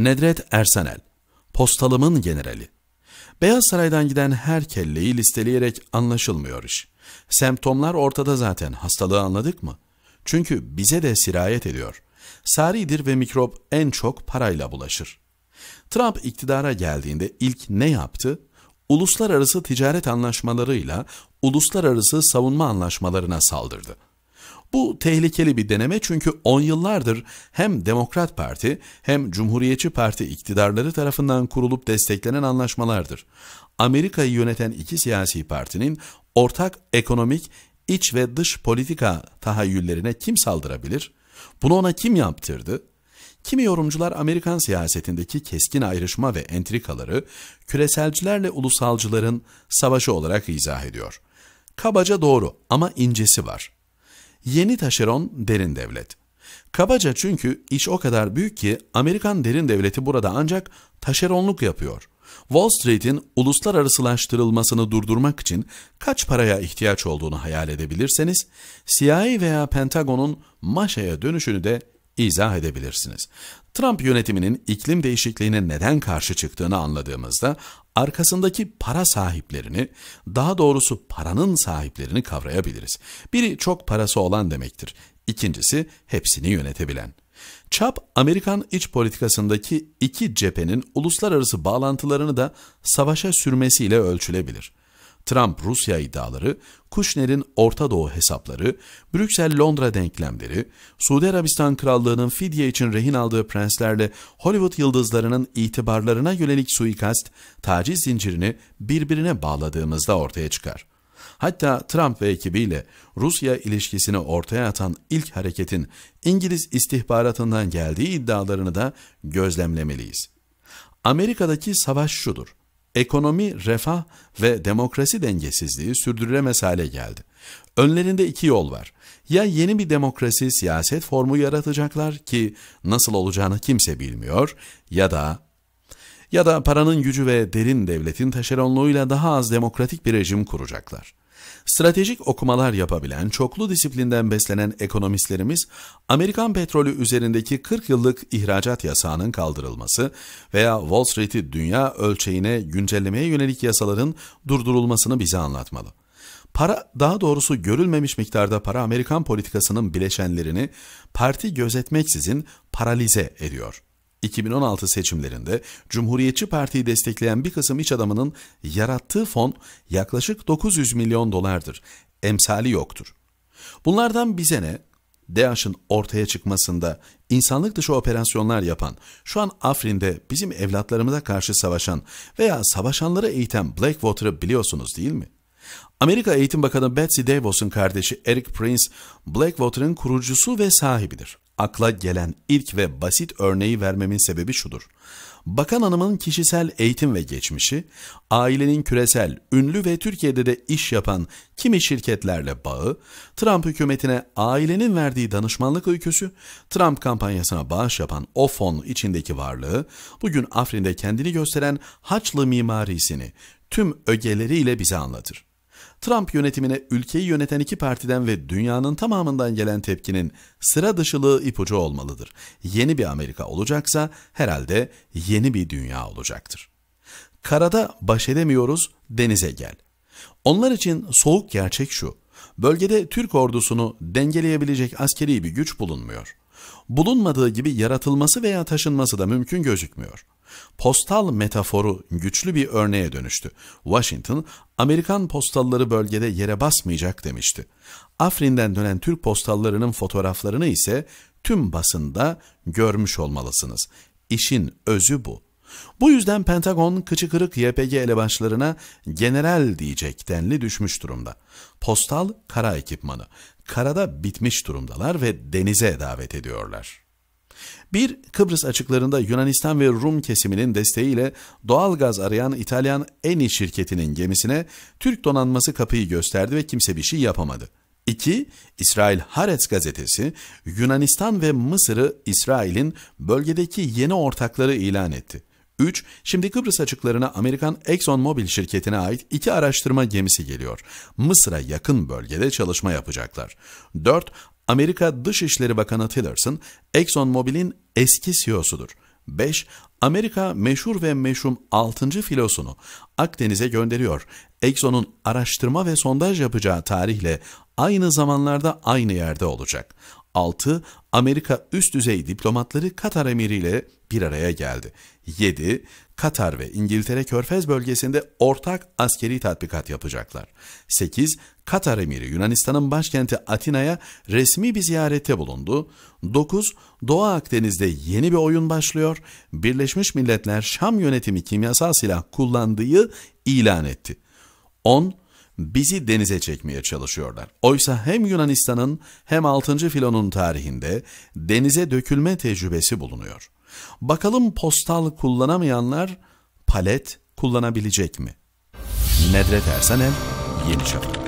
Nedret Ersenel, postalımın generali. Beyaz Saray'dan giden her kelleyi listeleyerek anlaşılmıyor iş. Semptomlar ortada zaten, hastalığı anladık mı? Çünkü bize de sirayet ediyor. Saridir ve mikrop en çok parayla bulaşır. Trump iktidara geldiğinde ilk ne yaptı? Uluslararası ticaret anlaşmalarıyla uluslararası savunma anlaşmalarına saldırdı. Bu tehlikeli bir deneme çünkü 10 yıllardır hem Demokrat Parti hem Cumhuriyetçi Parti iktidarları tarafından kurulup desteklenen anlaşmalardır. Amerika'yı yöneten iki siyasi partinin ortak ekonomik, iç ve dış politika tahayyüllerine kim saldırabilir? Bunu ona kim yaptırdı? Kimi yorumcular Amerikan siyasetindeki keskin ayrışma ve entrikaları küreselcilerle ulusalcıların savaşı olarak izah ediyor. Kabaca doğru ama incesi var. Yeni taşeron derin devlet. Kabaca çünkü iş o kadar büyük ki Amerikan derin devleti burada ancak taşeronluk yapıyor. Wall Street'in uluslararasılaştırılmasını durdurmak için kaç paraya ihtiyaç olduğunu hayal edebilirseniz, CIA veya Pentagon'un maşaya dönüşünü de izah edebilirsiniz. Trump yönetiminin iklim değişikliğine neden karşı çıktığını anladığımızda arkasındaki para sahiplerini, daha doğrusu paranın sahiplerini kavrayabiliriz. Biri çok parası olan demektir. İkincisi hepsini yönetebilen. Çap, Amerikan iç politikasındaki iki cephenin uluslararası bağlantılarını da savaşa sürmesiyle ölçülebilir. Trump Rusya iddiaları, Kushner'in Orta Doğu hesapları, Brüksel-Londra denklemleri, Suudi Arabistan Krallığı'nın fidye için rehin aldığı prenslerle Hollywood yıldızlarının itibarlarına yönelik suikast, taciz zincirini birbirine bağladığımızda ortaya çıkar. Hatta Trump ve ekibiyle Rusya ilişkisini ortaya atan ilk hareketin İngiliz istihbaratından geldiği iddialarını da gözlemlemeliyiz. Amerika'daki savaş şudur ekonomi, refah ve demokrasi dengesizliği sürdürülemez hale geldi. Önlerinde iki yol var. Ya yeni bir demokrasi siyaset formu yaratacaklar ki nasıl olacağını kimse bilmiyor ya da ya da paranın gücü ve derin devletin taşeronluğuyla daha az demokratik bir rejim kuracaklar. Stratejik okumalar yapabilen, çoklu disiplinden beslenen ekonomistlerimiz, Amerikan petrolü üzerindeki 40 yıllık ihracat yasağının kaldırılması veya Wall Street'i dünya ölçeğine güncellemeye yönelik yasaların durdurulmasını bize anlatmalı. Para, daha doğrusu görülmemiş miktarda para Amerikan politikasının bileşenlerini parti gözetmeksizin paralize ediyor. 2016 seçimlerinde Cumhuriyetçi Parti'yi destekleyen bir kısım iç adamının yarattığı fon yaklaşık 900 milyon dolardır. Emsali yoktur. Bunlardan bize ne? DAEŞ'ın ortaya çıkmasında insanlık dışı operasyonlar yapan, şu an Afrin'de bizim evlatlarımıza karşı savaşan veya savaşanları eğiten Blackwater'ı biliyorsunuz değil mi? Amerika Eğitim Bakanı Betsy DeVos'un kardeşi Eric Prince, Blackwater'ın kurucusu ve sahibidir akla gelen ilk ve basit örneği vermemin sebebi şudur. Bakan Hanım'ın kişisel eğitim ve geçmişi, ailenin küresel, ünlü ve Türkiye'de de iş yapan kimi şirketlerle bağı, Trump hükümetine ailenin verdiği danışmanlık öyküsü, Trump kampanyasına bağış yapan o fon içindeki varlığı, bugün Afrin'de kendini gösteren Haçlı mimarisini tüm ögeleriyle bize anlatır. Trump yönetimine ülkeyi yöneten iki partiden ve dünyanın tamamından gelen tepkinin sıra dışılığı ipucu olmalıdır. Yeni bir Amerika olacaksa herhalde yeni bir dünya olacaktır. Karada baş edemiyoruz, denize gel. Onlar için soğuk gerçek şu, bölgede Türk ordusunu dengeleyebilecek askeri bir güç bulunmuyor. Bulunmadığı gibi yaratılması veya taşınması da mümkün gözükmüyor. Postal metaforu güçlü bir örneğe dönüştü. Washington, Amerikan postalları bölgede yere basmayacak demişti. Afrin'den dönen Türk postallarının fotoğraflarını ise tüm basında görmüş olmalısınız. İşin özü bu. Bu yüzden Pentagon kıçı kırık YPG elebaşlarına general diyecek denli düşmüş durumda. Postal kara ekipmanı. Karada bitmiş durumdalar ve denize davet ediyorlar. Bir, Kıbrıs açıklarında Yunanistan ve Rum kesiminin desteğiyle doğal gaz arayan İtalyan Eni şirketinin gemisine Türk donanması kapıyı gösterdi ve kimse bir şey yapamadı. 2. İsrail Haaretz gazetesi Yunanistan ve Mısır'ı İsrail'in bölgedeki yeni ortakları ilan etti. 3. Şimdi Kıbrıs açıklarına Amerikan Exxon Mobil şirketine ait iki araştırma gemisi geliyor. Mısır'a yakın bölgede çalışma yapacaklar. 4. Amerika Dışişleri Bakanı Tillerson, ExxonMobil'in eski CEO'sudur. 5. Amerika meşhur ve meşhum 6. filosunu Akdeniz'e gönderiyor. Exxon'un araştırma ve sondaj yapacağı tarihle aynı zamanlarda aynı yerde olacak. 6. Amerika üst düzey diplomatları Katar emiriyle bir araya geldi. 7. Katar ve İngiltere Körfez bölgesinde ortak askeri tatbikat yapacaklar. 8. Katar emiri Yunanistan'ın başkenti Atina'ya resmi bir ziyarette bulundu. 9. Doğu Akdeniz'de yeni bir oyun başlıyor. Birleşmiş Milletler Şam yönetimi kimyasal silah kullandığı ilan etti. 10 bizi denize çekmeye çalışıyorlar. Oysa hem Yunanistan'ın hem 6. filonun tarihinde denize dökülme tecrübesi bulunuyor. Bakalım postal kullanamayanlar palet kullanabilecek mi? Nedret Ersanel, Yeni Şafak